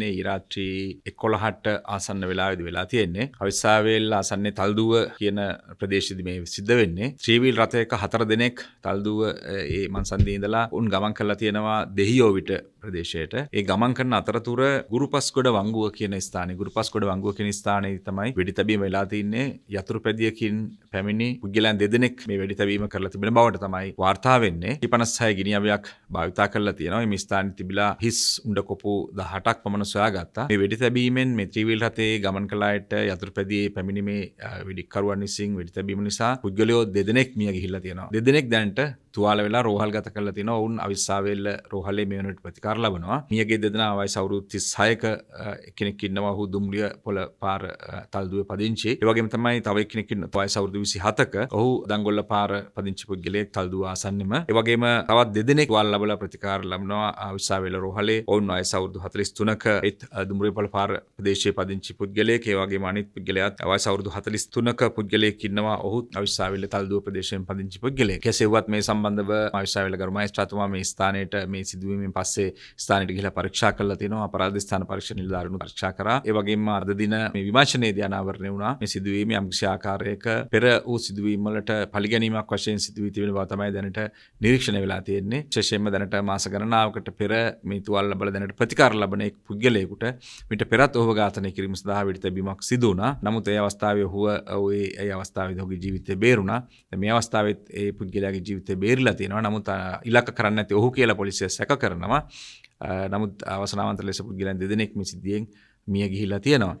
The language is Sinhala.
නේ ඉරාත්‍රී එකොළහට ආසන්න වෙලාවෙද වෙලා තියෙන්නේ අවිස්සාවේල් ආසන්නේ තල්දුව කියන ප්‍රදේශද මේ සිද්ධ වෙන්නේ ත්‍රීවිල් රථයක හතර දෙනෙක් තල්දුව ඒ මන්සන්දී ඉඳලා උන් ගමන් කරලා තියෙනවා දෙහියෝවිට ප්‍රදේශයට ඒ ගමන් කරන අතරතුර ගුරුපස්කොඩ වංගුව කියන ස්ථානයේ ගුරුපස්කොඩ වංගුව කියන ස්ථානයේ තමයි වෙඩිතැබීම වෙලා තින්නේ යතුරු පැදියකින් පැමිණි පුද්ගලයන් දෙදෙනෙක් මේ වෙඩිතැබීම කරලා තිබෙන බවට තමයි වාර්තා වෙන්නේ 56 ගිනි අවයක් භාවිතා කරලා තියෙනවා මේ ස්ථානයේ තිබිලා හිස් උණ්ඩ කොපු 18ක් පමණ මන සොයාගත්තා මේ වෙඩි තැබීමෙන් මෙත්‍රීවිල් හතේ ගමන් කලායට යතුරපැදියේ පැමිණීමේ විඩික්කරුවන් විසින් වෙඩි තැබීම නිසා පුද්ගලයෝ දෙදෙනෙක් මිය ගිහිල්ලා තියෙනවා දෙදෙනෙක් දැන්ට තුවාල වෙලා රෝහල් ගත කල තින ඔවුන් අවිස්සාවෙල්ල රෝහලේ මෙනට ප්‍රතිකාර ලබනවා මියගේ දෙදෙන අවයි සවරුත්ති සයක කෙනෙක් ඉන්නවා හු දුම්ලිය පොල පාර තල්දුව පදිංචි ඒවගේ තමයි තවයි කෙනෙකින් පයි සවරුදු විසි හතක ඔහු දංගොල්ල පාර පදිංචිපු ගෙලෙක් තල්දුව ආසන්නම ඒවගේම තවත් දෙදෙනෙක් වල් ලබල ප්‍රතිකාර ලබනවා අවිස්සාවෙල රෝහලේ ඔවුන් අයි සවරුදු හතලිස් තුනක ඒත් දුම්රිය පොල පාර ප්‍රදේශය පදිංචි පුද්ගලය ඒවගේ මනිත් පුද්ගලයත් අවයි සවරුදු හතලිස් තුනක පුද්ගලය කින්නවා ඔහු අවිස්සාවෙල තල්දුව ප්‍රදේශයෙන් පදිංචි පුද්ගලය කෙසෙවත් මේ සම් සම්බන්ධව මවිශාවල කරුම ස්ටාතුමා මේ ස්ථානයට මේ සිදුවීමෙන් පස්සේ ස්ථානයට ගිහිලා පරීක්ෂා කළා තිනවා අපරාධ ස්ථාන පරීක්ෂණ නිලධාරීන් පරීක්ෂා කරා ඒ වගේම අද දින මේ විමර්ශනයේදී අනාවරණය වුණා මේ සිදුවීම යම් කිසි ආකාරයක පෙර වූ සිදුවීම් වලට පරිගැනීමක් වශයෙන් සිදුවී තිබෙන බව තමයි දැනට නිරීක්ෂණය වෙලා තියෙන්නේ විශේෂයෙන්ම දැනට මාස ගණනාවකට පෙර මේ තුවාල ලබල දැනට ප්‍රතිකාර ලබන එක් පුද්ගලයෙකුට මිට පෙරත් ඔහුව ඝාතනය කිරීම සඳහා විඩිත බීමක් සිදු වුණා නමුත් ඒ අවස්ථාවේ ඔහුව ඒ අවස්ථාවේ ඔහුගේ ජීවිතය බේරුණා මේ අවස්ථාවෙත් ඒ පුද්ගලයාගේ ජීවිතය බේරුණා බේරිලා තියෙනවා නමුත් ඉලක්ක කරන්න ඇති ඔහු කියලා පොලිසිය සැක කරනවා නමුත් අවසනාවන්ත ලෙස පුද්ගලයන් දෙදෙනෙක් මේ සිද්ධියෙන් මිය ගිහිලා තියෙනවා